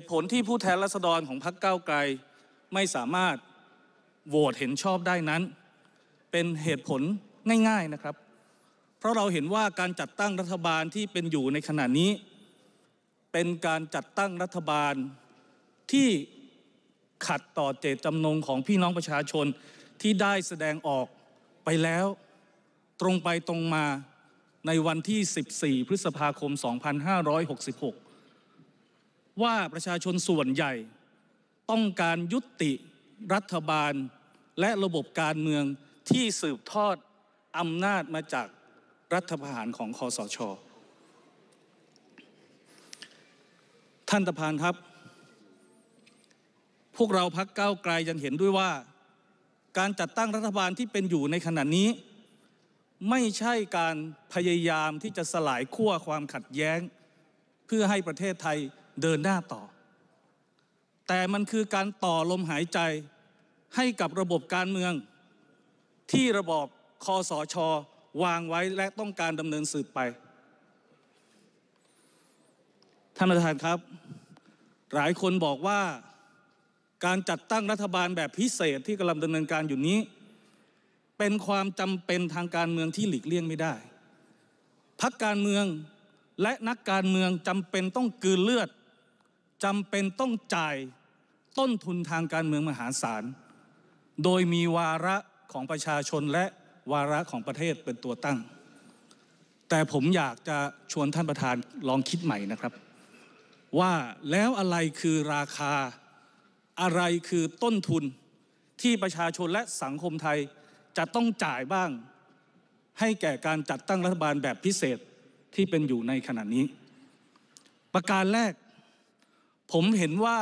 ตุผลที่ผู้แทนราษฎรของพรรคก้าวไกล ไม่สามารถ โหวตเห็นชอบได้นั้น เป็นเหตุผลง่ายๆนะครับ เพราะเราเห็นว่าการจัดตั้งรัฐบาลที่เป็นอยู่ในขณะนี้ เป็นการจัดตั้งรัฐบาลที่ขัดต่อเจตจำนงของพี่น้องประชาชนที่ได้แสดงออกไปแล้วตรงไปตรงมาในวันที่ 14 พฤษภาคม 2566ว่าประชาชนส่วนใหญ่ต้องการยุติรัฐบาลและระบบการเมืองที่สืบทอดอำนาจมาจากรัฐประหารของคอสช ท่านประธานครับพวกเราพักเก้าไกลยังเห็นด้วยว่าการจัดตั้งรัฐบาลที่เป็นอยู่ในขณะนี้ ไม่ใช่การพยายามที่จะสลายขั้วความขัดแย้ง เพื่อให้ประเทศไทยเดินหน้าต่อ แต่มันคือการต่อลมหายใจให้กับระบบการเมืองที่ระบอบคอสอชอวางไว้และต้องการดำเนินสืบไป ท่านประธานครับ หลายคนบอกว่าการจัดตั้งรัฐบาลแบบพิเศษที่กำลังดำเนินการอยู่นี้ เป็นความจำเป็นทางการเมืองที่หลีกเลี่ยงไม่ได้ พักการเมืองและนักการเมืองจำเป็นต้องกืนเลือดจำเป็นต้องจ่ายต้นทุนทางการเมืองมหาศาลโดยมีวาระของประชาชนและวาระของประเทศเป็นตัวตั้ง แต่ผมอยากจะชวนท่านประธานลองคิดใหม่นะครับ ว่าแล้วอะไรคือราคาอะไรคือต้นทุนที่ประชาชนและสังคมไทยจะต้องจ่ายบ้าง ให้แก่การจัดตั้งรัฐบาลแบบพิเศษที่เป็นอยู่ในขณะนี้ ประการแรกผมเห็นว่า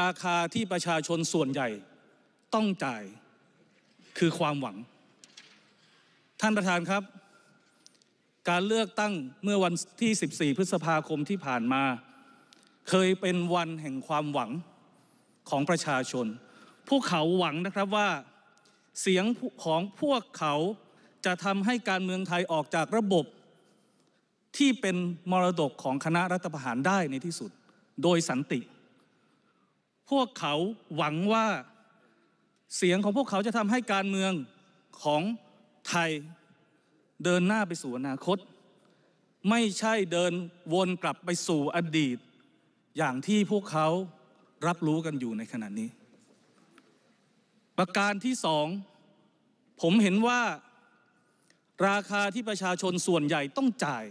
ราคาที่ประชาชนส่วนใหญ่ต้องจ่ายคือความหวัง ท่านประธานครับ การเลือกตั้งเมื่อวันที่ 14 พฤษภาคมที่ผ่านมา เคยเป็นวันแห่งความหวังของประชาชน พวกเขาหวังนะครับว่า เสียงของพวกเขาจะทำให้การเมืองไทยออกจากระบบ ที่เป็นมรดกของคณะรัฐประหารได้ในที่สุดโดยสันติ พวกเขาหวังว่าเสียงของพวกเขาจะทำให้การเมืองของไทย เดินหน้าไปสู่อนาคต ไม่ใช่เดินวนกลับไปสู่อดีต อย่างที่พวกเขารับรู้กันอยู่ในขณะนี้ ประการที่สองผมเห็นว่าราคาที่ประชาชนส่วนใหญ่ต้องจ่าย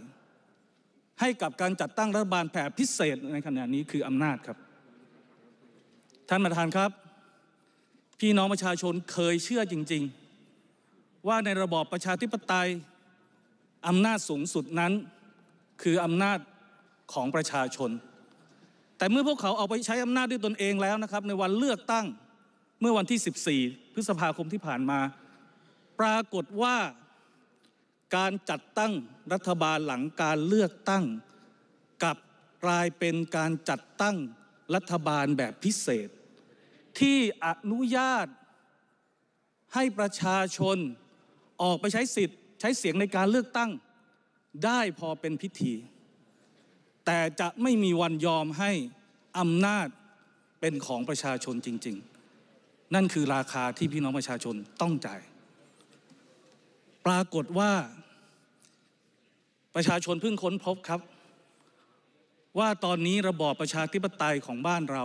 ให้กับการจัดตั้งรัฐบาลแผ่พิเศษในขณะนี้คืออำนาจครับ ท่านประธานครับ พี่น้องประชาชนเคยเชื่อจริง ๆ ว่าในระบอบประชาธิปไตยอำนาจสูงสุดนั้น คืออำนาจของประชาชน แต่เมื่อพวกเขาเอาไปใช้อำนาจด้วยตนเองแล้วนะครับ ในวันเลือกตั้งเมื่อวันที่ 14พฤษภาคมที่ผ่านมา ปรากฏว่าการจัดตั้งรัฐบาลหลังการเลือกตั้งกับกลายเป็นการจัดตั้งรัฐบาลแบบพิเศษ ที่อนุญาต ให้ประชาชนออกไปใช้สิทธิ์ใช้เสียงในการเลือกตั้ง ได้พอเป็นพิธี แต่จะไม่มีวันยอมให้ อำนาจเป็นของประชาชนจริง ๆ นั่นคือราคาที่พี่น้องประชาชนต้องจ่ายปรากฏว่าประชาชนเพิ่งค้นพบครับ ว่าตอนนี้ระบอบประชาธิปไตยของบ้านเรา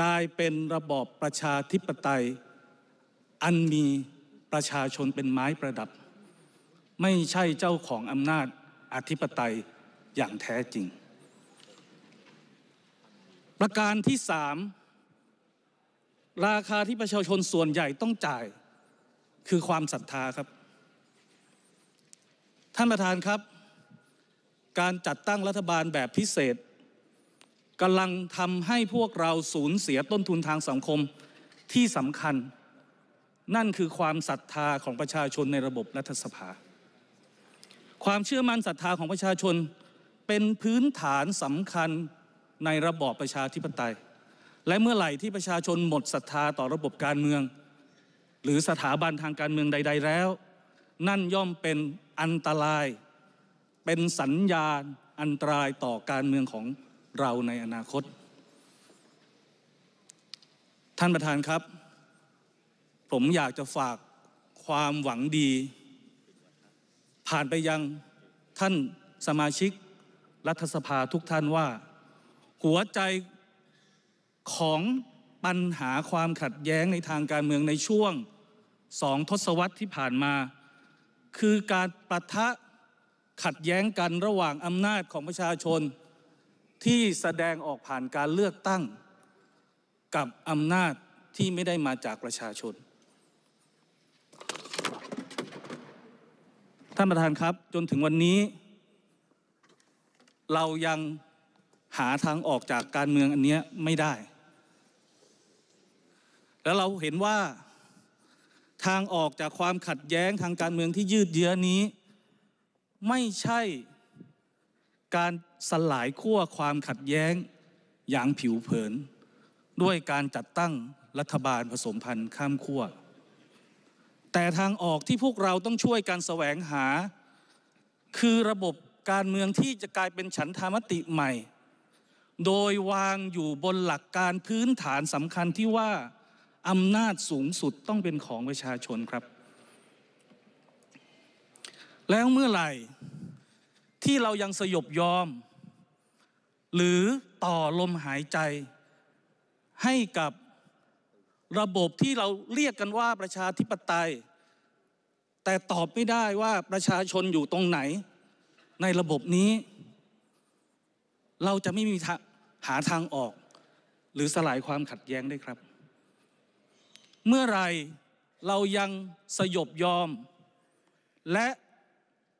กลายเป็นระบอบประชาธิปไตย อันมีประชาชนเป็นไม้ประดับ ไม่ใช่เจ้าของอำนาจอธิปไตยอย่างแท้จริง ประการที่สามราคาที่ประชาชนส่วนใหญ่ต้องจ่ายคือความศรัทธาครับท่านประธานครับ การจัดตั้งรัฐบาลแบบพิเศษกำลังทำให้พวกเราสูญเสียต้นทุนทางสังคมที่สำคัญ นั่นคือความศรัทธาของประชาชนในระบบรัฐสภา ความเชื่อมั่นศรัทธาของประชาชน เป็นพื้นฐานสำคัญในระบอบประชาธิปไตย และเมื่อไหร่ที่ประชาชนหมดศรัทธาต่อระบบการเมือง หรือสถาบันทางการเมืองใดๆแล้วนั่นย่อมเป็นอันตราย เป็นสัญญาณอันตรายต่อการเมืองของเราในอนาคต ท่านประธานครับ ผมอยากจะฝากความหวังดี ผ่านไปยังท่านสมาชิก รัฐสภาทุกท่านว่า หัวใจของปัญหาความขัดแย้งในทางการเมืองในช่วง สองทศวรรษที่ผ่านมาคือการประทะขัดแย้งกันระหว่างอำนาจของประชาชน ที่แสดงออกผ่านการเลือกตั้ง กับอำนาจที่ไม่ได้มาจากประชาชน ท่านประธานครับ จนถึงวันนี้ เรายังหาทางออกจากการเมืองอันนี้ไม่ได้ แล้วเราเห็นว่าทางออกจากความขัดแย้งทางการเมืองที่ยืดเยื้อนี้ ไม่ใช่การสลายขั้วความขัดแย้งอย่างผิวเผิน ด้วยการจัดตั้งรัฐบาลผสมพันธุ์ข้ามขั้วแต่ทางออกที่พวกเราต้องช่วยกันแสวงหา คือระบบการเมืองที่จะกลายเป็นฉันทามติใหม่ โดยวางอยู่บนหลักการพื้นฐานสำคัญที่ว่าอำนาจสูงสุดต้องเป็นของประชาชนครับ แล้วเมื่อไหร่ ที่เรายังสยบยอม หรือต่อลมหายใจ ให้กับระบบที่เราเรียกกันว่าประชาธิปไตย แต่ตอบไม่ได้ว่าประชาชนอยู่ตรงไหน ในระบบนี้ เราจะไม่มีหาทางออก หรือสลายความขัดแย้งได้ครับเมื่อไรเรายังสยบยอม และ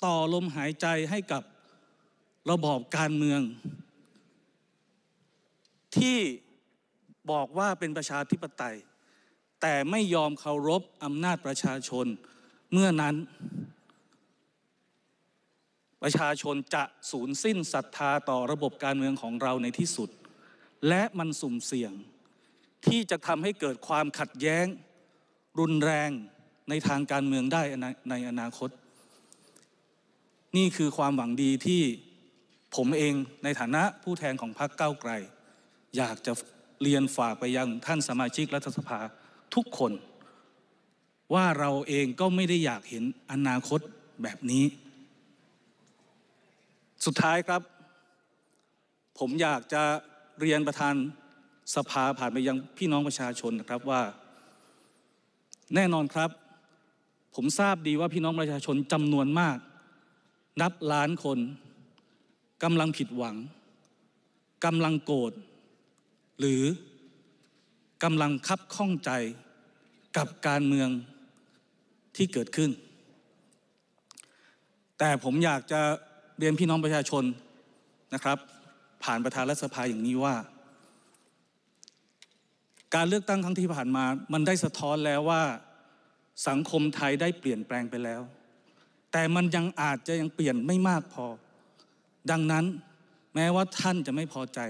ต่อลมหายใจให้กับระบอบการเมือง ที่บอกว่าเป็นประชาธิปไตย แต่ไม่ยอมเคารพอำนาจประชาชนเมื่อนั้น ประชาชนจะสูญสิ้นศรัทธาต่อระบบการเมืองของเราในที่สุด และมันสุ่มเสี่ยงที่จะทำให้เกิดความขัดแย้งรุนแรงในทางการเมืองได้ในอนาคต นี่คือความหวังดีที่ผมเองในฐานะผู้แทนของพรรคเก้าไกล อยากจะเรียนฝากไปยังท่านสมาชิกรัฐสภาทุกคน ว่าเราเองก็ไม่ได้อยากเห็นอนาคตแบบนี้ สุดท้ายครับ ผมอยากจะเรียนประธานสภาผ่านไปยังพี่น้องประชาชนนะครับว่า แน่นอนครับ ผมทราบดีว่าพี่น้องประชาชนจำนวนมาก นับล้านคนกำลังผิดหวังกำลังโกรธหรือกำลังคับข้องใจกับการเมืองที่เกิดขึ้น แต่ผมอยากจะเรียนพี่น้องประชาชนนะครับ ผ่านประธานรัฐสภาอย่างนี้ว่าการเลือกตั้งครั้งที่ผ่านมามันได้สะท้อนแล้วว่า สังคมไทยได้เปลี่ยนแปลงไปแล้ว แต่มันยังอาจจะยังเปลี่ยนไม่มากพอ ดังนั้นแม้ว่าท่านจะไม่พอใจ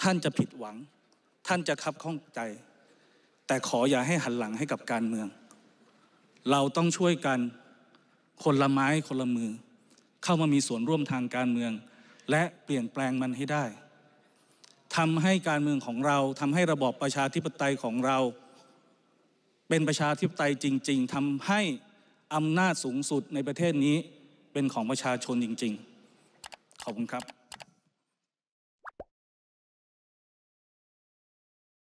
ท่านจะผิดหวัง ท่านจะคับข้องใจ แต่ขออย่าให้หันหลังให้กับการเมือง เราต้องช่วยกัน คนละไม้คนละมือ เข้ามามีส่วนร่วมทางการเมือง และเปลี่ยนแปลงมันให้ได้ทำให้การเมืองของเราทำให้ระบอบประชาธิปไตยของเรา เป็นประชาธิปไตยจริงๆ ทำให้อำนาจสูงสุดในประเทศนี้ เป็นของประชาชนจริงๆ ขอบคุณครับ